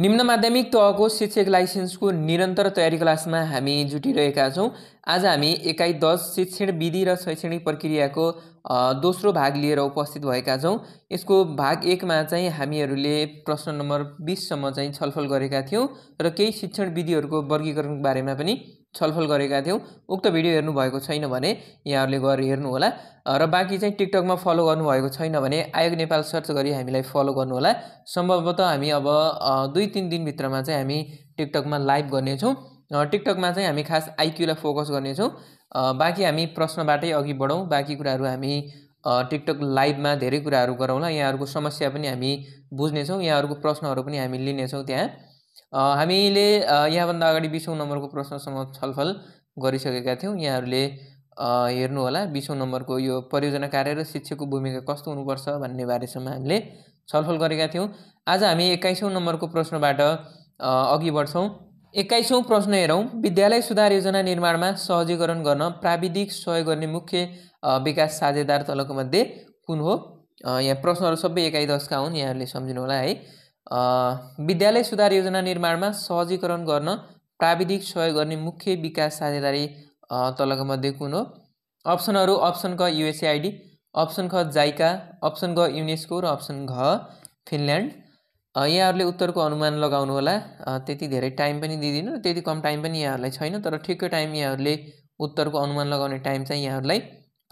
निम्न माध्यमिक तहको शिक्षक लाइसेन्सको निरन्तर तयारी क्लासमा हामी जुटिरहेका छौँ आज हामी एकाइ दस शिक्षण विधि र शैक्षणिक प्रक्रियाको दोस्रो भाग लिएर उपस्थित भएका छौँ यसको भाग एकमा चाहिँ हामीहरूले प्रश्न नम्बर बिससम्म चाहिँ छलफल गरेका थियौँ र केही शिक्षण विधिहरूको वर्गीकरणको बारेमा पनि छलफल गरेका थियौँ उक्त भिडियो हेर्नुभएको छैन भने यहाँहरूले गएर हेर्नुहोला र बाँकी चाहिँ टिकटकमा फलो गर्नुभएको छैन भने आयोग नेपाल सर्च गरी हामीलाई फलो गर्नुहोला सम्भवतः हामी अब दुई तिन दिनभित्रमा चाहिँ हामी टिकटकमा लाइभ गर्नेछौँ टिकटकमा चाहिँ हामी खास आइक्यूलाई फोकस गर्नेछौँ बाँकी हामी प्रश्नबाटै अघि बढौँ बाँकी कुराहरू हामी टिकटक लाइभमा धेरै कुराहरू गरौँला यहाँहरूको समस्या पनि हामी बुझ्नेछौँ यहाँहरूको प्रश्नहरू पनि हामी लिनेछौँ त्यहाँ हामीले यहाँभन्दा अगाडि बिसौँ नम्बरको प्रश्नसँग छलफल गरिसकेका थियौँ यहाँहरूले हेर्नु होला बिसौँ नम्बरको यो परियोजना कार्य र शिक्षकको भूमिका कस्तो हुनुपर्छ भन्ने बारेसम्म हामीले छलफल गरेका थियौँ आज हामी एक्काइसौँ नम्बरको प्रश्नबाट अघि बढ्छौँ एक्काइसौँ प्रश्न हेरौँ विद्यालय सुधार योजना निर्माणमा सहजीकरण गर्न प्राविधिक सहयोग गर्ने मुख्य विकास साझेदार तलको मध्ये कुन हो यहाँ प्रश्नहरू सबै एकाइ दसका हुन् यहाँहरूले सम्झिनु होला है विद्यालय सुधार योजना निर्माणमा सहजीकरण गर्न प्राविधिक सहयोग गर्ने मुख्य विकास साझेदारी तलको मध्ये कुन हो अप्सनहरू अप्सन क युएसएआइडी अप्सन ख जाइका अप्सन ग युनेस्को र अप्सन घ फिनल्यान्ड यहाँहरूले उत्तरको अनुमान लगाउनु होला त्यति धेरै टाइम पनि दिँदिनँ त्यति कम टाइम पनि यहाँहरूलाई छैन तर ठिक्कै टाइम यहाँहरूले उत्तरको अनुमान लगाउने टाइम चाहिँ यहाँहरूलाई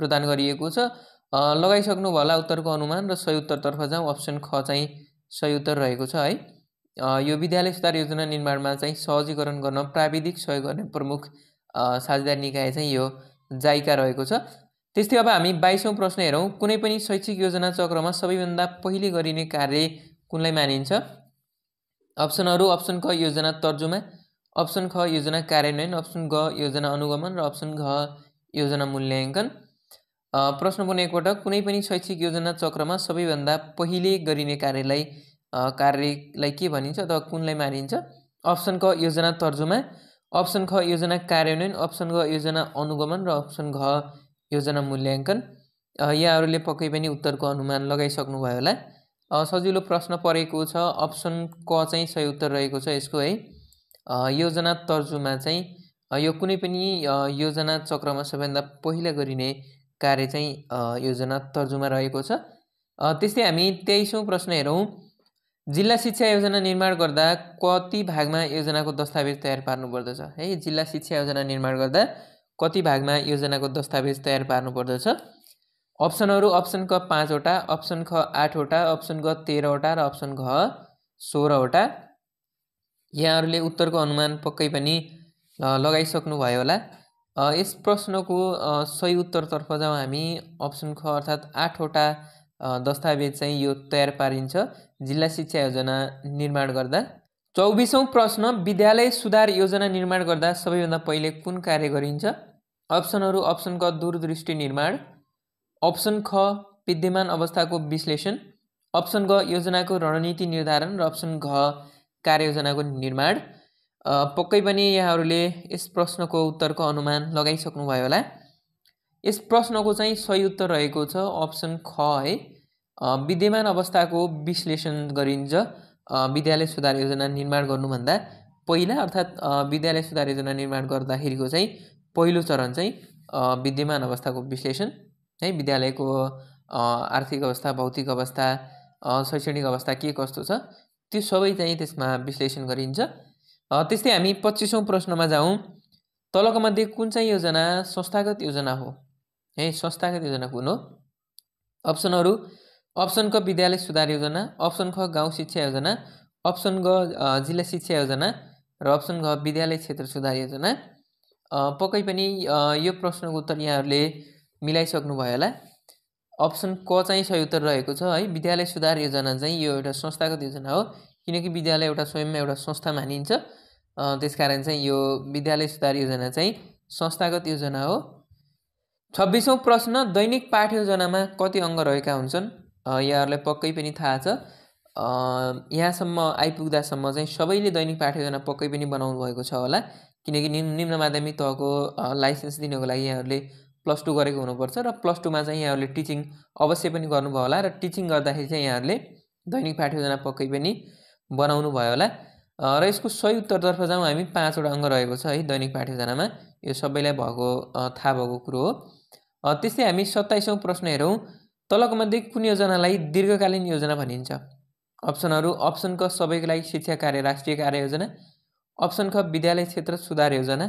प्रदान गरिएको छ लगाइसक्नु होला उत्तरको अनुमान र सही उत्तरतर्फ जाउँ अप्सन ख चाहिँ उत्तर रहेको छ है यो विद्यालय सुधार योजना निर्माणमा चाहिँ सहजीकरण गर्न प्राविधिक सहयोग गर्ने प्रमुख साझेदार निकाय चाहिँ यो जाइका रहेको छ त्यस्तै अब हामी बाइसौँ प्रश्न हेरौँ कुनै पनि शैक्षिक योजना चक्रमा सबैभन्दा पहिले गरिने कार्य कुनलाई मानिन्छ अप्सनहरू अप्सन क योजना तर्जुमा अप्सन ख योजना कार्यान्वयन अप्सन ग योजना अनुगमन र अप्सन घ योजना मूल्याङ्कन प्रश्न पनि एकपल्ट कुनै पनि शैक्षिक योजना चक्रमा सबैभन्दा पहिले गरिने कार्यलाई कार्यलाई के भनिन्छ अथवा कुनलाई मानिन्छ अप्सन क योजना तर्जुमा अप्सन ख योजना कार्यान्वयन अप्सन ग योजना अनुगमन र अप्सन घ योजना मूल्याङ्कन यहाँहरूले पक्कै पनि उत्तरको अनुमान लगाइसक्नुभयो होला सजिलो प्रश्न परेको छ अप्सन क चाहिँ सही उत्तर रहेको छ यसको है योजना तर्जुमा चाहिँ यो कुनै पनि योजना चक्रमा सबैभन्दा पहिला गरिने कार्य चाहिँ योजना तर्जुमा रहेको छ त्यस्तै हामी तेइसौँ प्रश्न हेरौँ जिल्ला शिक्षा योजना निर्माण गर्दा कति भागमा योजनाको दस्तावेज तयार पार्नुपर्दछ है जिल्ला शिक्षा योजना निर्माण गर्दा कति भागमा योजनाको दस्तावेज तयार पार्नुपर्दछ अप्सनहरू अप्सन क पाँचवटा अप्सन ख आठवटा अप्सन ग तेह्रवटा र अप्सन घ सोह्रवटा यहाँहरूले उत्तरको अनुमान पक्कै पनि लगाइसक्नुभयो होला यस प्रश्नको सही उत्तरतर्फ जाउँ हामी अप्सन ख अर्थात् आठवटा दस्तावेज चाहिँ यो तयार पारिन्छ जिल्ला शिक्षा योजना निर्माण गर्दा चौबिसौँ प्रश्न विद्यालय सुधार योजना निर्माण गर्दा सबैभन्दा पहिले कुन कार्य गरिन्छ अप्सनहरू अप्सन क दूरदृष्टि निर्माण अप्सन ख विद्यमान अवस्थाको विश्लेषण अप्सन ग योजनाको रणनीति निर्धारण र अप्सन घ कार्ययोजनाको निर्माण पक्कै पनि यहाँहरूले यस प्रश्नको उत्तरको अनुमान लगाइसक्नुभयो होला यस प्रश्नको चाहिँ सही उत्तर रहेको छ अप्सन ख है विद्यमान अवस्थाको विश्लेषण गरिन्छ विद्यालय सुधार योजना निर्माण गर्नुभन्दा पहिला अर्थात् विद्यालय सुधार योजना निर्माण गर्दाखेरिको चाहिँ पहिलो चरण चाहिँ विद्यमान अवस्थाको विश्लेषण है विद्यालयको आर्थिक अवस्था भौतिक अवस्था शैक्षणिक अवस्था के कस्तो छ त्यो सबै चाहिँ त्यसमा विश्लेषण गरिन्छ त्यस्तै हामी पच्चिसौँ प्रश्नमा जाउँ तलको मध्ये कुन चाहिँ योजना संस्थागत योजना हो है संस्थागत योजना कुन हो अप्सनहरू अप्सन क विद्यालय सुधार योजना अप्सन ख गाउँ शिक्षा योजना अप्सन ग जिल्ला शिक्षा योजना र अप्सन घ विद्यालय क्षेत्र सुधार योजना पक्कै पनि यो प्रश्नको उत्तर यहाँहरूले मिलाइसक्नुभयो होला अप्सन क चाहिँ सही उत्तर रहेको छ है विद्यालय सुधार योजना चाहिँ यो एउटा संस्थागत योजना हो किनकि विद्यालय एउटा स्वयंमा एउटा संस्था मानिन्छ त्यसकारण चाहिँ यो विद्यालय सुधार योजना चाहिँ संस्थागत योजना हो छब्बिसौँ प्रश्न दैनिक योजनामा कति अङ्ग रहेका हुन्छन् यहाँहरूलाई पक्कै पनि थाहा छ यहाँसम्म आइपुग्दासम्म चाहिँ सबैले दैनिक योजना पक्कै पनि बनाउनु भएको छ होला किनकि निम् निम्न माध्यमिक तहको लाइसेन्स दिनको लागि यहाँहरूले प्लस टू गरेको हुनुपर्छ र प्लस टूमा चाहिँ यहाँहरूले टिचिङ अवश्य पनि गर्नुभयो होला र टिचिङ गर्दाखेरि चाहिँ यहाँहरूले दैनिक योजना पक्कै पनि बनाउनु भयो होला र यसको सही उत्तरतर्फ जाउँ हामी पाँचवटा अङ्ग रहेको छ है दैनिक योजनामा यो सबैलाई भएको थाहा भएको कुरो हो त्यस्तै हामी सत्ताइसौँ प्रश्न हेरौँ तलको मध्ये कुन योजनालाई दीर्घकालीन योजना भनिन्छ अप्सनहरू अप्सन क सबैको लागि शिक्षा कार्य राष्ट्रिय कार्य योजना अप्सन ख विद्यालय क्षेत्र सुधार योजना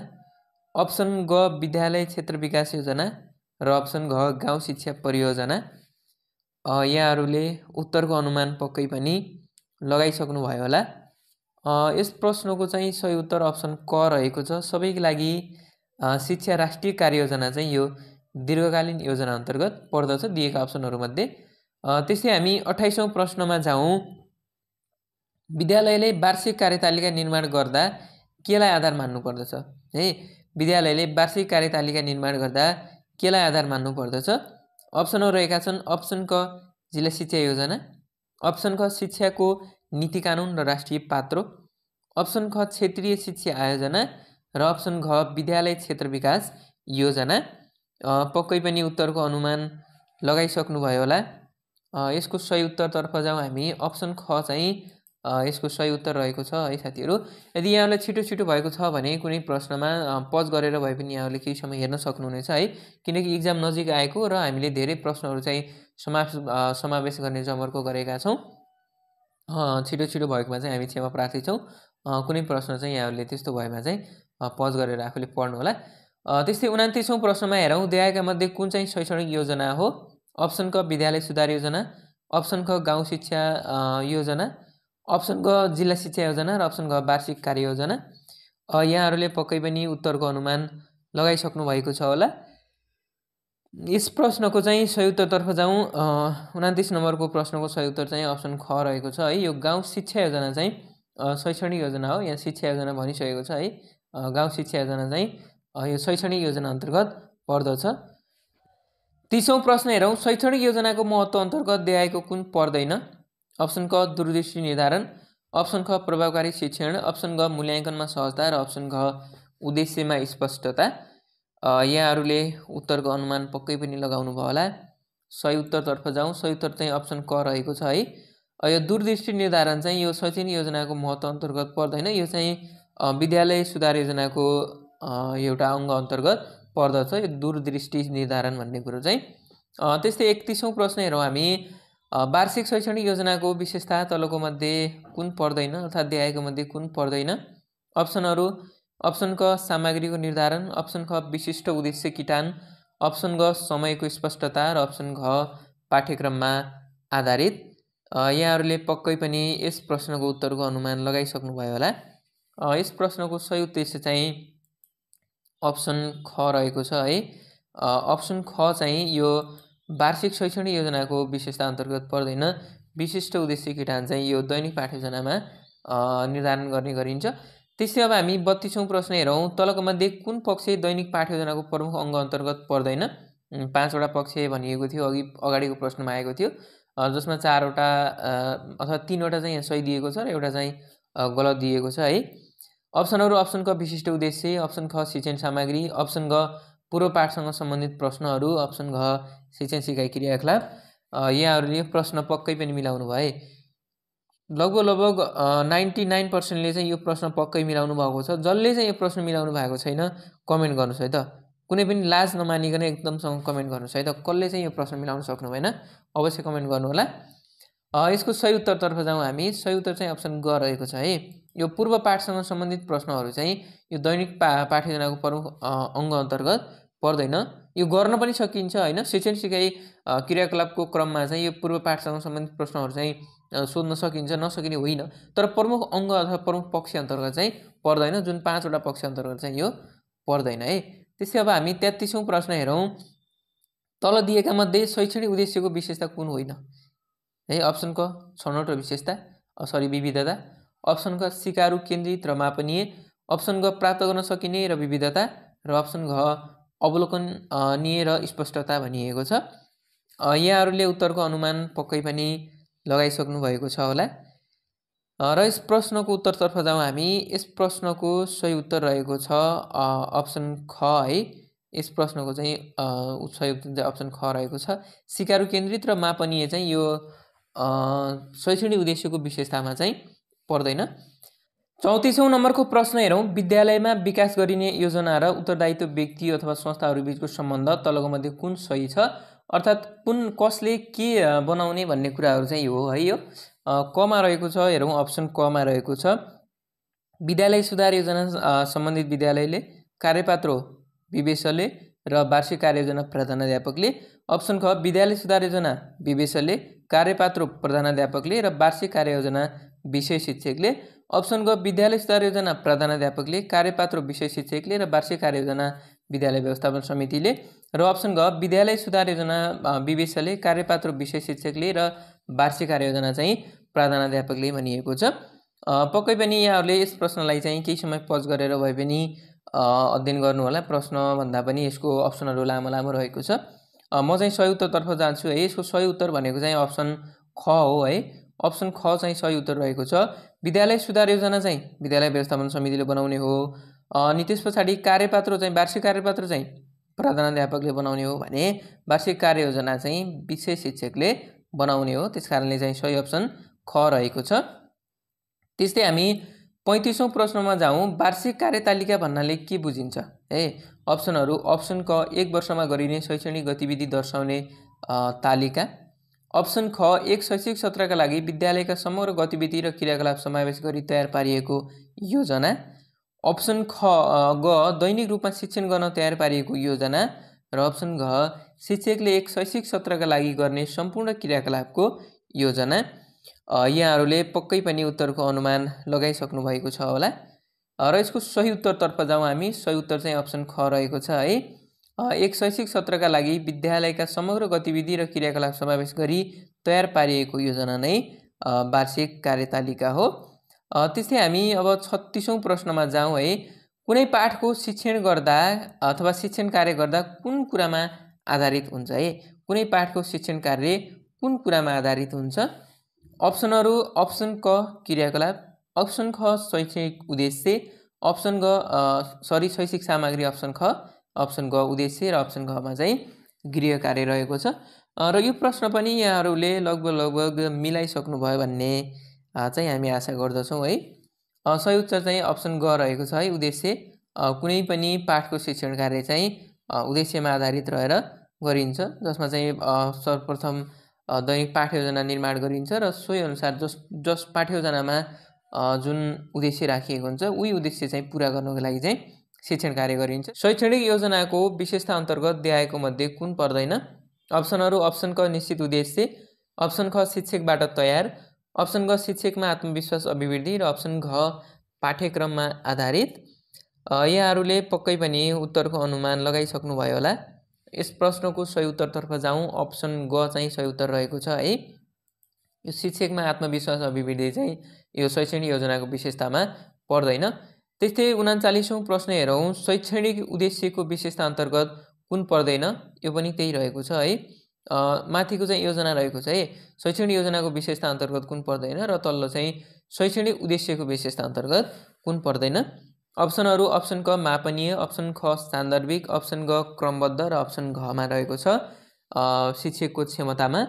अप्सन ग विद्यालय क्षेत्र विकास योजना र अप्सन घ गाउँ शिक्षा परियोजना यहाँहरूले उत्तरको अनुमान पक्कै पनि लगाइसक्नुभयो होला यस प्रश्नको चाहिँ सही उत्तर अप्सन क रहेको छ सबैको लागि शिक्षा राष्ट्रिय कार्ययोजना चाहिँ यो दीर्घकालीन योजना अन्तर्गत पर्दछ दिएका अप्सनहरूमध्ये त्यस्तै हामी अठाइसौँ प्रश्नमा जाउँ विद्यालयले वार्षिक कार्यतालिका निर्माण गर्दा केलाई आधार मान्नुपर्दछ है विद्यालयले वार्षिक कार्यतालिका निर्माण गर्दा केलाई आधार मान्नुपर्दछ अप्सनहरू रहेका छन् अप्सन क जिल्ला शिक्षा योजना अप्सन ख शिक्षाको नीति कानुन र राष्ट्रिय पात्रो अप्सन ख क्षेत्रीय शिक्षा आयोजना र अप्सन घ विद्यालय क्षेत्र विकास योजना पक्कै पनि उत्तरको अनुमान लगाइसक्नुभयो होला यसको सही उत्तरतर्फ जाउँ हामी अप्सन ख चाहिँ यसको सही उत्तर रहेको छ है साथीहरू यदि यहाँहरूलाई छिटो छिटो भएको छ भने कुनै प्रश्नमा पज गरेर भए पनि यहाँहरूले केही समय हेर्न सक्नुहुनेछ है किनकि इक्जाम नजिक आएको र हामीले धेरै प्रश्नहरू चाहिँ समावेश समावेश गर्ने जमर्को गरेका छौँ छिटो छिटो भएकोमा चाहिँ हामी क्षमा प्रार्थी छौँ कुनै प्रश्न चाहिँ यहाँहरूले त्यस्तो भएमा चाहिँ पज गरेर आफूले पढ्नु होला त्यस्तै उनातिसौँ प्रश्नमा हेरौँ दिएका मध्ये कुन चाहिँ शैक्षणिक योजना हो अप्सन क विद्यालय सुधार योजना अप्सन ख गाउँ शिक्षा योजना अप्सन ग जिल्ला शिक्षा योजना र अप्सन क वार्षिक कार्य योजना यहाँहरूले पक्कै पनि उत्तरको अनुमान लगाइसक्नु भएको छ होला यस प्रश्नको चाहिँ सही उत्तरतर्फ जाउँ उनातिस नम्बरको प्रश्नको सही उत्तर चाहिँ अप्सन ख रहेको छ है यो गाउँ शिक्षा योजना चाहिँ शैक्षणिक योजना हो यहाँ शिक्षा योजना भनिसकेको छ है गाउँ शिक्षा योजना चाहिँ शैक्षणिक योजना अंतर्गत पर्द तीसौ प्रश्न हर शैक्षणिक को महत्व अंतर्गत देखाएको कुन पर्दन अप्सन क दूरदृष्टि निर्धारण अप्सन ख प्रभावकारी शिक्षण अप्सन घ मूल्यांकन में सहजता र अप्सन घ में स्पष्टता यहाँ उत्तर को अनुमान पक्की पनि लगाउनुभयो होला सही उत्तरतर्फ जाऊँ सही उत्तर चाहे अप्सन क रहे हाई यह दूरदृष्टि निर्धारण चाहिए शैक्षणिक योजना को महत्व अंतर्गत पर्दन यह विद्यालय सुधार योजना को एउटा अङ्ग अन्तर्गत पर्दछ यो दूरदृष्टि निर्धारण भन्ने कुरो चाहिँ त्यस्तै एकतिसौँ प्रश्न हेरौँ हामी वार्षिक शैक्षणिक योजनाको विशेषता तलको मध्ये कुन पर्दैन अर्थात् देखाएको मध्ये कुन पर्दैन अप्सनहरू अप्सन क सामग्रीको निर्धारण अप्सन ख विशिष्ट उद्देश्य किटान अप्सन ग समयको स्पष्टता र अप्सन घ पाठ्यक्रममा आधारित यहाँहरूले पक्कै पनि यस प्रश्नको उत्तरको अनुमान लगाइसक्नुभयो होला यस प्रश्नको सही उद्देश्य चाहिँ अप्सन ख रहेको छ है अप्सन ख चाहिँ यो वार्षिक शैक्षणिक योजनाको विशेषता अन्तर्गत पर्दैन विशिष्ट उद्देश्य किटान चाहिँ यो दैनिक पाठ योजनामा निर्धारण गर्ने गरिन्छ त्यस्तै अब हामी बत्तिसौँ प्रश्न हेरौँ तलको मध्ये कुन पक्ष दैनिक पाठ योजनाको प्रमुख अङ्ग अन्तर्गत पर्दैन पाँचवटा पक्ष भनिएको थियो अघि अगाडिको प्रश्नमा आएको थियो जसमा चारवटा अथवा तिनवटा चाहिँ यहाँ सही दिएको छ र एउटा चाहिँ गलत दिएको छ है अप्सनहरू अप्सनको विशिष्ट उद्देश्य अप्सन ख शिक्षण सामग्री अप्सन ग पूर्व पाठसँग सम्बन्धित प्रश्नहरू अप्सन घ शिक्षण सिकाइ क्रियाकलाप यहाँहरूले प्रश्न पक्कै पनि मिलाउनु भए लगभग लगभग नाइन्टी नाइन पर्सेन्टले चाहिँ यो प्रश्न पक्कै मिलाउनु भएको छ जसले चाहिँ यो प्रश्न मिलाउनु भएको छैन कमेन्ट गर्नुहोस् है त कुनै पनि लाज नमानिकन एकदमसँग कमेन्ट गर्नुहोस् है त कसले चाहिँ यो प्रश्न मिलाउन सक्नु भएन अवश्य कमेन्ट गर्नु होला यसको सही उत्तरतर्फ जाउँ हामी सही उत्तर चाहिँ अप्सन ग रहेको छ है यो पूर्व पाठसँग सम्बन्धित प्रश्नहरू चाहिँ यो दैनिक पा पाठयोजनाको प्रमुख अङ्ग अन्तर्गत पर्दैन यो गर्न पनि सकिन्छ होइन शिक्षण सिकाइ क्रियाकलापको क्रममा चाहिँ यो पूर्व पाठसँग सम्बन्धित प्रश्नहरू चाहिँ सोध्न सकिन्छ नसकिने होइन तर प्रमुख अङ्ग अथवा प्रमुख पक्ष अन्तर्गत चाहिँ पर्दैन जुन पाँचवटा पक्ष अन्तर्गत चाहिँ यो पर्दैन है त्यस्तै अब हामी तेत्तिसौँ प्रश्न हेरौँ तल दिएका मध्ये शैक्षणिक उद्देश्यको विशेषता कुन होइन है अप्सनको छनौट र विशेषता सरी oh, विविधता अप्सन सिकारु केन्द्रित र मापनीय अप्सन ग प्राप्त गर्न सकिने र विविधता र अप्सन घ अवलोकनीय र स्पष्टता भनिएको छ यहाँहरूले उत्तरको अनुमान पक्कै पनि लगाइसक्नु भएको छ होला र यस प्रश्नको उत्तरतर्फ जाउँ हामी यस प्रश्नको सही उत्तर रहेको छ अप्सन ख है यस प्रश्नको चाहिँ सही उत्तर अप्सन ख रहेको छ सिकारु केन्द्रित र मापनीय चाहिँ यो शैक्षणिक उद्देश्यको विशेषतामा चाहिँ पर्दैन चौतिसौँ नम्बरको प्रश्न हेरौँ विद्यालयमा विकास गरिने योजना र उत्तरदायित्व व्यक्ति अथवा संस्थाहरू बिचको सम्बन्ध तलको मध्ये कुन सही छ अर्थात् कुन कसले के बनाउने भन्ने कुराहरू चाहिँ हो है यो कमा रहेको छ हेरौँ अप्सन कमा रहेको छ विद्यालय सुधार योजना सम्बन्धित विद्यालयले कार्यपात्रो विवेशले र वार्षिक कार्ययोजना प्रधानाध्यापकले अप्सन ख विद्यालय सुधार योजना विवेशले कार्यपात्र प्रधानाध्यापकले र वार्षिक कार्ययोजना विषय शिक्षकले अप्सन ग विद्यालय स्तर योजना प्रधानाध्यापकले कार्यपात्र विषय शिक्षकले र वार्षिक कार्ययोजना विद्यालय व्यवस्थापन समितिले र अप्सन ग विद्यालय सुधार योजना विवेशले कार्यपात्र विषय शिक्षकले र वार्षिक कार्ययोजना चाहिँ प्रधानाध्यापकले भनिएको छ पक्कै पनि यहाँहरूले यस प्रश्नलाई चाहिँ केही समय पज गरेर भए पनि अध्ययन गर्नुहोला प्रश्न भन्दा पनि यसको अप्सनहरू लामो लामो रहेको छ म चाहिँ सही उत्तरतर्फ जान्छु है यसको सही उत्तर भनेको चाहिँ अप्सन ख हो है अप्सन ख चाहिँ सही उत्तर रहेको छ विद्यालय सुधार योजना चाहिँ विद्यालय व्यवस्थापन समितिले बनाउने हो अनि त्यस पछाडि कार्यपात्र चाहिँ वार्षिक कार्यपात्र चाहिँ प्रधानाध्यापकले बनाउने हो भने वार्षिक कार्ययोजना चाहिँ विषय शिक्षकले बनाउने हो त्यस कारणले चाहिँ सही अप्सन ख रहेको छ त्यस्तै हामी पैँतिसौँ प्रश्नमा जाउँ वार्षिक कार्यतालिका भन्नाले के बुझिन्छ है अप्सनहरू अप्सन क एक वर्षमा गरिने शैक्षणिक गतिविधि दर्शाउने तालिका अप्सन ख एक शैक्षिक सत्रका लागि विद्यालयका समग्र गतिविधि र क्रियाकलाप समावेश गरी तयार पारिएको योजना अप्सन ख ग दैनिक रूपमा शिक्षण गर्न तयार पारिएको योजना र अप्सन घ शिक्षकले एक शैक्षिक सत्रका लागि गर्ने सम्पूर्ण क्रियाकलापको योजना यहाँहरूले पक्कै पनि उत्तरको अनुमान लगाइसक्नु भएको छ होला र यसको सही उत्तरतर्फ जाउँ हामी सही उत्तर चाहिँ अप्सन ख रहेको छ है एक शैक्षिक सत्रका लागि विद्यालयका समग्र गतिविधि र क्रियाकलाप समावेश गरी तयार पारिएको योजना नै वार्षिक कार्यतालिका हो त्यस्तै हामी अब छत्तिसौँ प्रश्नमा जाउँ है कुनै पाठको शिक्षण गर्दा अथवा शिक्षण कार्य गर्दा कुन कुरामा आधारित हुन्छ है कुनै पाठको शिक्षण कार्य कुन कुरामा आधारित हुन्छ अप्सनहरू अप्सन क क्रियाकलाप अप्सन ख शैक्षिक उद्देश्य अप्सन ग सरी शैक्षिक सामग्री अप्सन ख अप्सन ग उद्देश्य र अप्सन घमा चाहिँ गृह कार्य रहेको छ र यो प्रश्न पनि यहाँहरूले लगभग लगभग मिलाइसक्नुभयो भन्ने चाहिँ हामी आशा गर्दछौँ है सही उत्तर चाहिँ अप्सन ग रहेको छ है उद्देश्य कुनै पनि पाठको शिक्षण कार्य चाहिँ उद्देश्यमा आधारित रहेर गरिन्छ जसमा चाहिँ सर्वप्रथम दैनिक पाठ्ययोजना निर्माण गरिन्छ र सोही अनुसार जस जस पाठ्ययोजनामा जुन उद्देश्य राखिएको हुन्छ उही उद्देश्य चाहिँ पुरा गर्नको लागि चाहिँ शिक्षण कार्य गरिन्छ शैक्षणिक योजनाको विशेषता अन्तर्गत देखाएको मध्ये कुन पर्दैन अप्सनहरू अप्सन क निश्चित उद्देश्य अप्सन ख शिक्षकबाट तयार अप्सन ग शिक्षकमा आत्मविश्वास अभिवृद्धि र अप्सन घ पाठ्यक्रममा आधारित यहाँहरूले पक्कै पनि उत्तरको अनुमान लगाइसक्नुभयो होला यस प्रश्नको सही उत्तरतर्फ जाउँ अप्सन ग चाहिँ सही उत्तर रहेको छ है यो शिक्षकमा आत्मविश्वास अभिवृद्धि चाहिँ यो शैक्षणिक योजनाको विशेषतामा पर्दैन त्यस्तै उनाचालिसौँ प्रश्न हेरौँ शैक्षणिक उद्देश्यको विशेषता अन्तर्गत कुन पर्दैन यो पनि त्यही रहेको छ है माथिको चाहिँ योजना रहेको छ है शैक्षणिक योजनाको विशेषता अन्तर्गत कुन पर्दैन र तल्लो चाहिँ शैक्षणिक उद्देश्यको विशेषता अन्तर्गत कुन पर्दैन अप्सनहरू अप्सन क मापनीय अप्सन ख सान्दर्भिक अप्सन ग क्रमबद्ध र अप्सन घमा रहेको छ शिक्षकको क्षमतामा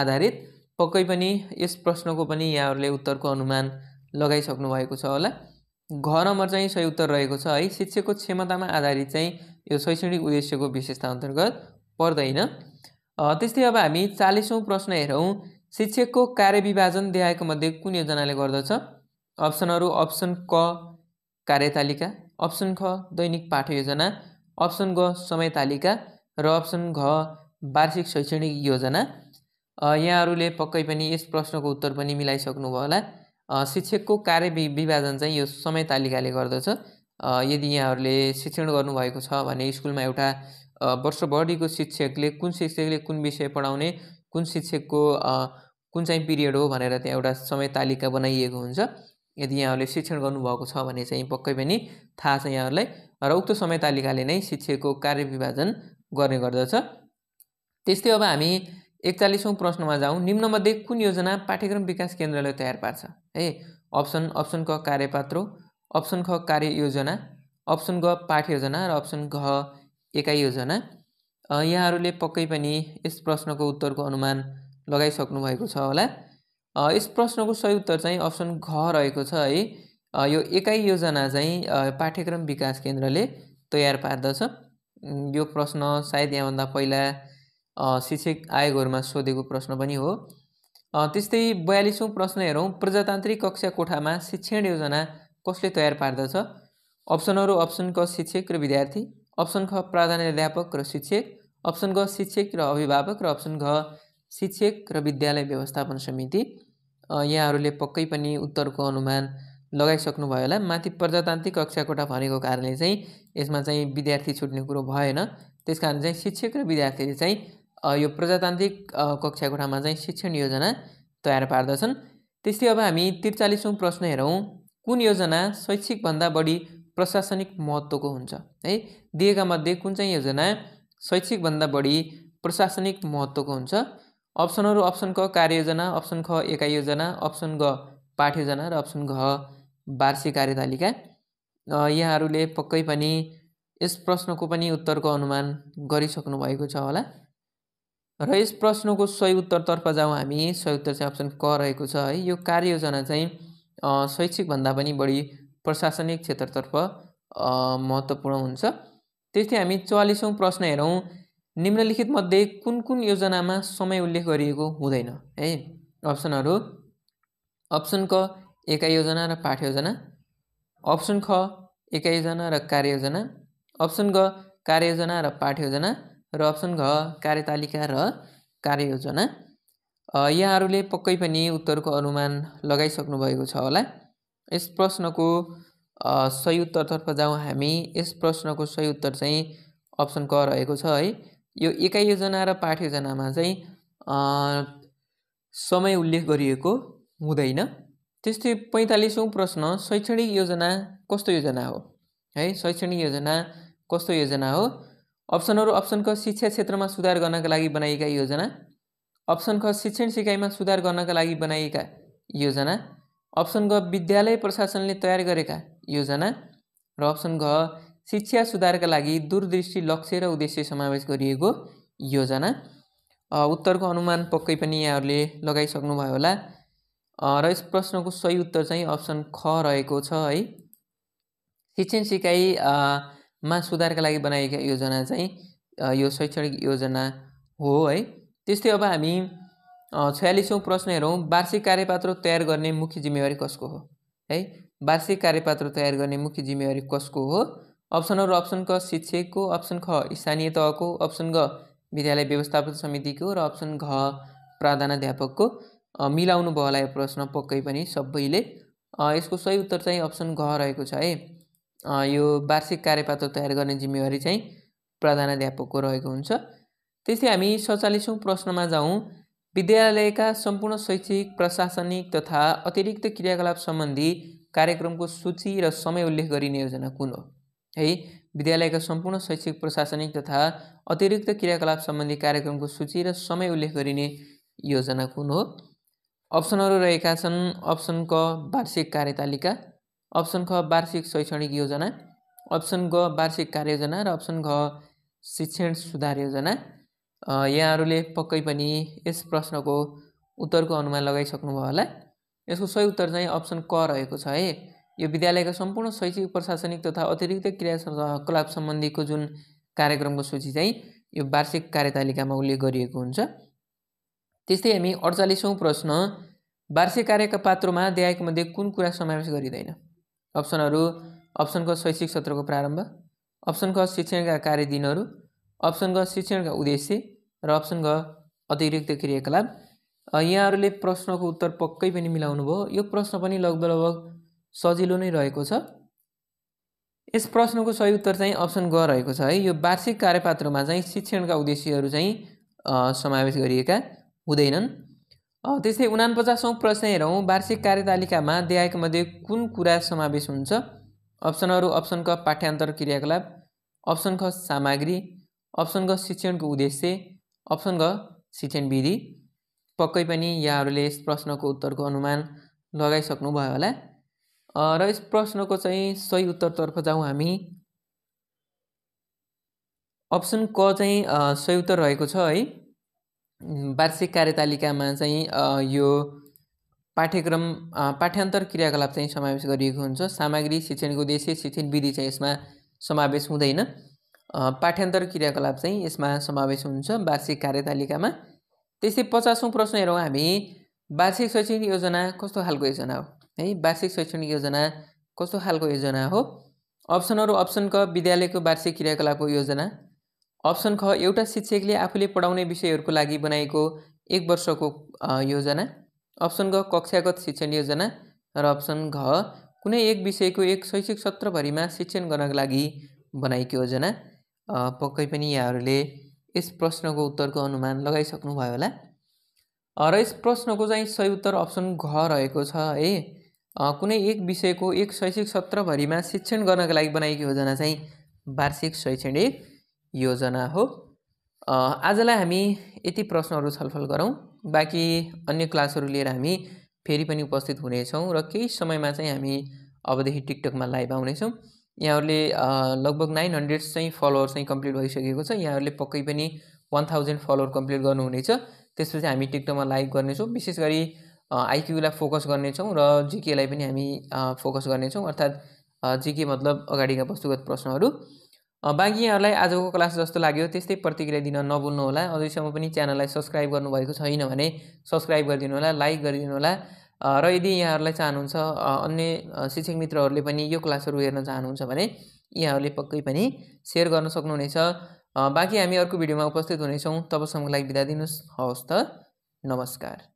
आधारित पक्कै पनि यस प्रश्नको पनि यहाँहरूले उत्तरको अनुमान लगाइसक्नु भएको छ होला घ नम्बर चाहिँ सही उत्तर रहेको छ है शिक्षकको क्षमतामा आधारित चाहिँ यो शैक्षणिक उद्देश्यको विशेषता अन्तर्गत पर्दैन त्यस्तै अब हामी चालिसौँ प्रश्न हेरौँ शिक्षकको कार्यविभाजन देखाएको मध्ये कुन योजनाले गर्दछ अप्सनहरू अप्सन क कार्यतालिका अप्सन ख दैनिक पाठ योजना अप्सन ग समय तालिका र अप्सन घ वार्षिक शैक्षणिक योजना यहाँहरूले पक्कै पनि यस प्रश्नको उत्तर पनि मिलाइसक्नुभयो होला शिक्षकको कार्य विभाजन चाहिँ यो समय तालिकाले गर्दछ यदि यहाँहरूले शिक्षण गर्नुभएको छ भने स्कुलमा एउटा वर्षभरिको शिक्षकले कुन शिक्षकले कुन विषय पढाउने कुन शिक्षकको कुन चाहिँ पिरियड हो भनेर त्यहाँ एउटा समय तालिका बनाइएको हुन्छ यदि यहाँ शिक्षण करूँ छ भने चाहिँ पक्कै पनि थाहा छ को कार्य विभाजन समय तालिकाले नै शिक्षकको कार्यविभाजन गर्ने प्रश्न में जाऊँ हामी एकचालिसौँ कुन योजना पाठ्यक्रम विकास केन्द्र तैयार पार्ष हई अप्सन अप्सन क कार्यपात्रो अप्सन ख कार्य योजना अप्सन ग पाठ योजना रप्सन अप्सन घ एकाइ योजना यहाँहरूले इस प्रश्न को उत्तर को अनुमान लगाई सकूला यस प्रश्नको सही उत्तर चाहिँ अप्सन घ रहेको छ है यो एकाइ योजना चाहिँ पाठ्यक्रम विकास केन्द्रले तयार पार्दछ यो प्रश्न सायद यहाँभन्दा पहिला शिक्षक आयोगहरूमा सोधेको प्रश्न पनि हो त्यस्तै बयालिसौँ प्रश्न हेरौँ प्रजातान्त्रिक कक्षा कोठामा शिक्षण योजना कसले तयार पार्दछ अप्सनहरू अप्सन क शिक्षक र विद्यार्थी अप्सन ख प्रधान र शिक्षक अप्सन ग शिक्षक र अभिभावक र अप्सन घ शिक्षक र विद्यालय व्यवस्थापन समिति यहाँहरूले पक्कै पनि उत्तरको अनुमान लगाइसक्नुभयो होला माथि प्रजातान्त्रिक कक्षा कोठा भनेको कारणले चाहिँ यसमा चाहिँ विद्यार्थी छुट्ने कुरो भएन त्यस कारण चाहिँ शिक्षक र विद्यार्थीले चाहिँ यो प्रजातान्त्रिक कक्षा कोठामा चाहिँ शिक्षण योजना तयार पार्दछन् त्यस्तै अब हामी त्रिचालिसौँ प्रश्न हेरौँ कुन योजना शैक्षिकभन्दा बढी प्रशासनिक महत्त्वको हुन्छ है दिएका मध्ये कुन चाहिँ योजना शैक्षिकभन्दा बढी प्रशासनिक महत्त्वको हुन्छ अप्सनहरू अप्सन क कार्ययोजना अप्सन ख एका योजना अप्सन ग पाठयोजना र अप्सन घ वार्षिक कार्यतालिका यहाँहरूले पक्कै पनि यस प्रश्नको पनि उत्तरको अनुमान गरिसक्नु भएको छ होला र यस प्रश्नको सही उत्तरतर्फ जाउँ हामी सही उत्तर चाहिँ अप्सन क रहेको छ है यो कार्ययोजना चाहिँ शैक्षिकभन्दा पनि बढी प्रशासनिक क्षेत्रतर्फ महत्त्वपूर्ण हुन्छ त्यस्तै हामी चालिसौँ प्रश्न हेरौँ निम्नलिखित मध्ये कुन कुन योजनामा समय उल्लेख गरिएको हुँदैन है अप्सनहरू अप्सन क एकाइ योजना र पाठ योजना अप्सन ख एकाइ योजना र कार्य योजना अप्सन ग कार्य योजना र पाठ योजना र अप्सन घ कार्यतालिका र कार्य कार्ययोजना यहाँहरूले पक्कै पनि उत्तरको अनुमान लगाइसक्नु भएको छ होला यस प्रश्नको सही उत्तरतर्फ जाउँ हामी यस प्रश्नको सही उत्तर चाहिँ अप्सन क रहेको छ है यो एकाइ योजना र पाठ योजनामा चाहिँ समय उल्लेख गरिएको हुँदैन त्यस्तै पैँतालिसौँ प्रश्न शैक्षणिक योजना कस्तो योजना हो है शैक्षणिक योजना कस्तो योजना हो अप्सनहरू अप्सन क शिक्षा क्षेत्रमा सुधार गर्नका लागि बनाइएका योजना अप्सन ख शिक्षण सिकाइमा सुधार गर्नका लागि बनाइएका योजना अप्सन ग विद्यालय प्रशासनले तयार गरेका योजना र अप्सन घ शिक्षा सुधारका लागि दूरदृष्टि लक्ष्य र उद्देश्य समावेश गरिएको योजना उत्तरको अनुमान पक्कै पनि यहाँहरूले लगाइसक्नुभयो होला र यस प्रश्नको सही उत्तर चाहिँ अप्सन ख रहेको छ है शिक्षण सिकाइमा सुधारका लागि बनाएका योजना चाहिँ यो शैक्षणिक योजना हो है त्यस्तै अब हामी छयालिसौँ प्रश्न हेरौँ वार्षिक कार्यपात्र तयार गर्ने मुख्य जिम्मेवारी कसको हो है वार्षिक कार्यपात्र तयार गर्ने मुख्य जिम्मेवारी कसको हो अप्सनहरू अप्सन क शिक्षकको अप्सन ख स्थानीय तहको अप्सन ग विद्यालय व्यवस्थापन समितिको र अप्सन घ प्राधानाध्यापकको मिलाउनु भयो होला यो प्रश्न पक्कै पनि सबैले यसको सही उत्तर चाहिँ अप्सन घ रहेको छ है uh, यो वार्षिक कार्यपात्र तयार गर्ने जिम्मेवारी चाहिँ प्रधानाध्यापकको रहेको हुन्छ त्यस्तै हामी सचालिसौँ प्रश्नमा जाउँ विद्यालयका सम्पूर्ण शैक्षिक प्रशासनिक तथा अतिरिक्त क्रियाकलाप सम्बन्धी कार्यक्रमको सूची र समय उल्लेख गरिने योजना कुन हो है विद्यालयका सम्पूर्ण शैक्षिक प्रशासनिक तथा अतिरिक्त क्रियाकलाप सम्बन्धी कार्यक्रमको सूची र समय उल्लेख गरिने योजना कुन हो अप्सनहरू रहेका छन् अप्सन क वार्षिक कार्यतालिका अप्सन ख वार्षिक शैक्षणिक योजना अप्सन ग वार्षिक कार्ययोजना र अप्सन घ शिक्षण सुधार योजना यहाँहरूले पक्कै पनि यस प्रश्नको उत्तरको अनुमान लगाइसक्नुभयो होला यसको सही उत्तर चाहिँ अप्सन क रहेको छ है यो विद्यालयका सम्पूर्ण शैक्षिक प्रशासनिक तथा अतिरिक्त क्रिया सम्बन्धीको जुन कार्यक्रमको सूची चाहिँ यो वार्षिक कार्यतालिकामा उल्लेख गरिएको हुन्छ त्यस्तै हामी अडचालिसौँ प्रश्न वार्षिक कार्यका पात्रोमा पात्रमा मध्ये कुन कुरा समावेश गरिँदैन अप्सनहरू अप्सन क शैक्षिक सत्रको प्रारम्भ अप्सन क शिक्षणका कार्यदिनहरू अप्सन ग शिक्षणका उद्देश्य र अप्सन ग अतिरिक्त क्रियाकलाप यहाँहरूले प्रश्नको उत्तर पक्कै पनि मिलाउनु भयो यो प्रश्न पनि लगभग लगभग सजिलो नै रहेको छ यस प्रश्नको सही उत्तर चाहिँ अप्सन ग रहेको छ है यो वार्षिक कार्यपात्रमा चाहिँ शिक्षणका उद्देश्यहरू चाहिँ समावेश गरिएका हुँदैनन् त्यस्तै उनापचासौँ प्रश्न हेरौँ वार्षिक कार्यतालिकामा मध्ये कुन कुरा समावेश हुन्छ अप्सनहरू अप्सन क पाठ्यान्तर क्रियाकलाप अप्सन ख सामग्री अप्सन ग शिक्षणको उद्देश्य अप्सन ग शिक्षण विधि पक्कै पनि यहाँहरूले यस प्रश्नको उत्तरको अनुमान लगाइसक्नुभयो होला र यस प्रश्नको चाहिँ सही उत्तरतर्फ जाउँ हामी अप्सन क चाहिँ सही उत्तर रहेको छ है वार्षिक कार्यतालिकामा चाहिँ यो पाठ्यक्रम पाठ्यान्तर क्रियाकलाप चाहिँ समावेश गरिएको हुन्छ सामग्री शिक्षणको उद्देश्य शिक्षण विधि चाहिँ यसमा समावेश हुँदैन पाठ्यान्तर क्रियाकलाप चाहिँ यसमा समावेश हुन्छ वार्षिक कार्यतालिकामा त्यस्तै पचासौँ प्रश्न हेरौँ हामी वार्षिक शैक्षिक योजना कस्तो खालको योजना हो है वार्षिक शैक्षणिक योजना कस्तो खालको योजना हो अप्सनहरू अप्सन क विद्यालयको वार्षिक क्रियाकलापको योजना अप्सन ख एउटा शिक्षकले आफूले पढाउने विषयहरूको लागि बनाएको एक वर्षको योजना अप्सन ग कक्षागत शिक्षण योजना र अप्सन घ कुनै एक विषयको एक शैक्षिक सत्रभरिमा शिक्षण गर्नको लागि बनाएको योजना पक्कै पनि यहाँहरूले यस प्रश्नको उत्तरको अनुमान लगाइसक्नुभयो होला र यस प्रश्नको चाहिँ सही उत्तर अप्सन घ रहेको छ है कुनै एक विषयको एक शैक्षिक सत्रभरिमा शिक्षण गर्नका लागि बनाइएको योजना चाहिँ वार्षिक शैक्षणिक योजना हो आजलाई हामी यति प्रश्नहरू छलफल गरौँ बाँकी अन्य क्लासहरू लिएर हामी फेरि पनि उपस्थित हुनेछौँ र केही समयमा चाहिँ हामी अबदेखि टिकटकमा लाइभ आउनेछौँ यहाँहरूले लगभग नाइन हन्ड्रेड चाहिँ फलोवर चाहिँ कम्प्लिट भइसकेको छ यहाँहरूले पक्कै पनि वान थाउजन्ड फलोवर कम्प्लिट गर्नुहुनेछ त्यसपछि हामी टिकटकमा लाइभ गर्नेछौँ विशेष गरी आइक्यूलाई फोकस गर्नेछौँ र जिकेलाई पनि हामी फोकस गर्नेछौँ अर्थात् जिके मतलब अगाडिका वस्तुगत प्रश्नहरू बाँकी यहाँहरूलाई आजको क्लास जस्तो लाग्यो त्यस्तै प्रतिक्रिया दिन नबुल्नुहोला अझैसम्म पनि च्यानललाई सब्सक्राइब गर्नुभएको छैन भने सब्सक्राइब गरिदिनु होला लाइक गरिदिनु होला र यदि यहाँहरूलाई चाहनुहुन्छ अन्य शिक्षक मित्रहरूले पनि यो क्लासहरू हेर्न चाहनुहुन्छ भने यहाँहरूले पक्कै पनि सेयर गर्न सक्नुहुनेछ बाँकी हामी अर्को भिडियोमा उपस्थित हुनेछौँ तबसम्मको लागि बिदा दिनुहोस् हवस् त नमस्कार